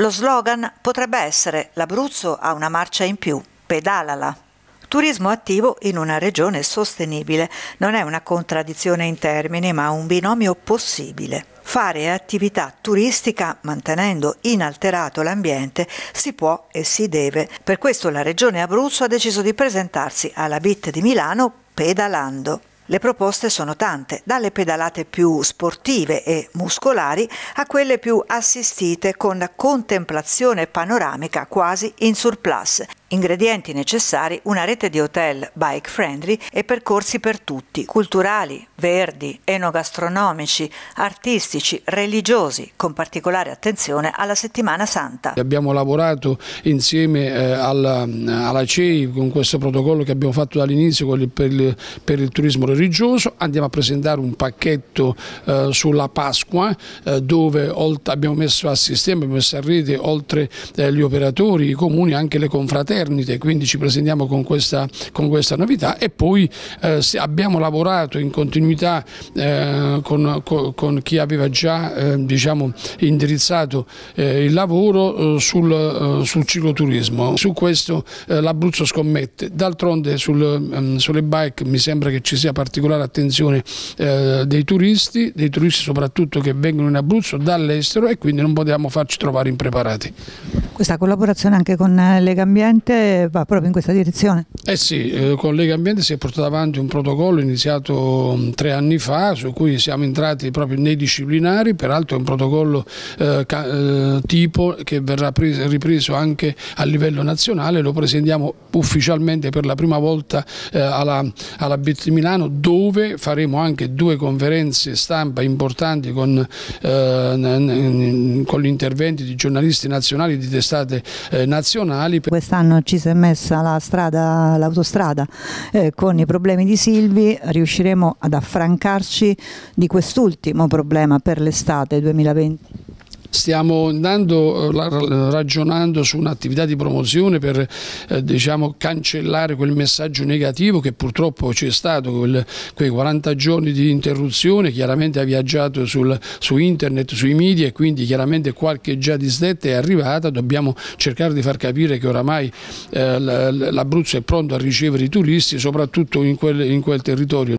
Lo slogan potrebbe essere L'Abruzzo ha una marcia in più, pedalala. Turismo attivo in una regione sostenibile non è una contraddizione in termini, ma un binomio possibile. Fare attività turistica mantenendo inalterato l'ambiente si può e si deve. Per questo la Regione Abruzzo ha deciso di presentarsi alla BIT di Milano pedalando. Le proposte sono tante, dalle pedalate più sportive e muscolari a quelle più assistite con contemplazione panoramica quasi in surplus, Ingredienti necessari una rete di hotel bike friendly e percorsi per tutti, culturali, verdi, enogastronomici, artistici, religiosi, con particolare attenzione alla settimana santa. Abbiamo lavorato insieme eh, alla, alla CEI con questo protocollo che abbiamo fatto dall'inizio per, per, il turismo religioso, andiamo a presentare un pacchetto eh, sulla Pasqua eh, dove oltre, abbiamo messo a sistema, abbiamo messo a rete oltre agli eh, operatori, i comuni, anche le confratelle Ternite, quindi ci presentiamo con questa, con questa novità e poi eh, abbiamo lavorato in continuità eh, con, con, con, chi aveva già eh, diciamo, indirizzato eh, il lavoro eh, sul, eh, sul, cicloturismo. Su questo l'Abruzzo scommette, d'altronde sul, mm, sulle bike mi sembra che ci sia particolare attenzione dei turisti, dei turisti soprattutto che vengono in Abruzzo dall'estero e quindi non potevamo farci trovare impreparati questa collaborazione anche con eh, Lega Ambiente va proprio in questa direzione. Eh sì, eh, con Lega Ambiente si è portato avanti un protocollo iniziato mm, tre anni fa su cui siamo entrati proprio nei disciplinari, peraltro è un protocollo eh, eh tipo che verrà ripreso anche a livello nazionale, lo presentiamo ufficialmente per la prima volta alla, alla BT Milano dove faremo anche due conferenze stampa importanti con, con gli interventi di giornalisti nazionali di testimonianza testate eh, nazionali. Quest'anno ci si è messa l'autostrada la eh, con i problemi di Silvi, riusciremo ad affrancarci di quest'ultimo problema per l'estate 2020? stiamo andando, eh, ragionando su un'attività di promozione per eh, diciamo, cancellare quel messaggio negativo che purtroppo c'è stato, quel, quei 40 giorni di interruzione, chiaramente ha viaggiato sul, su internet, sui media e quindi chiaramente qualche già disdetta è arrivata, dobbiamo cercare di far capire che oramai eh, l'Abruzzo è pronto a ricevere i turisti, soprattutto in quel, in quel territorio.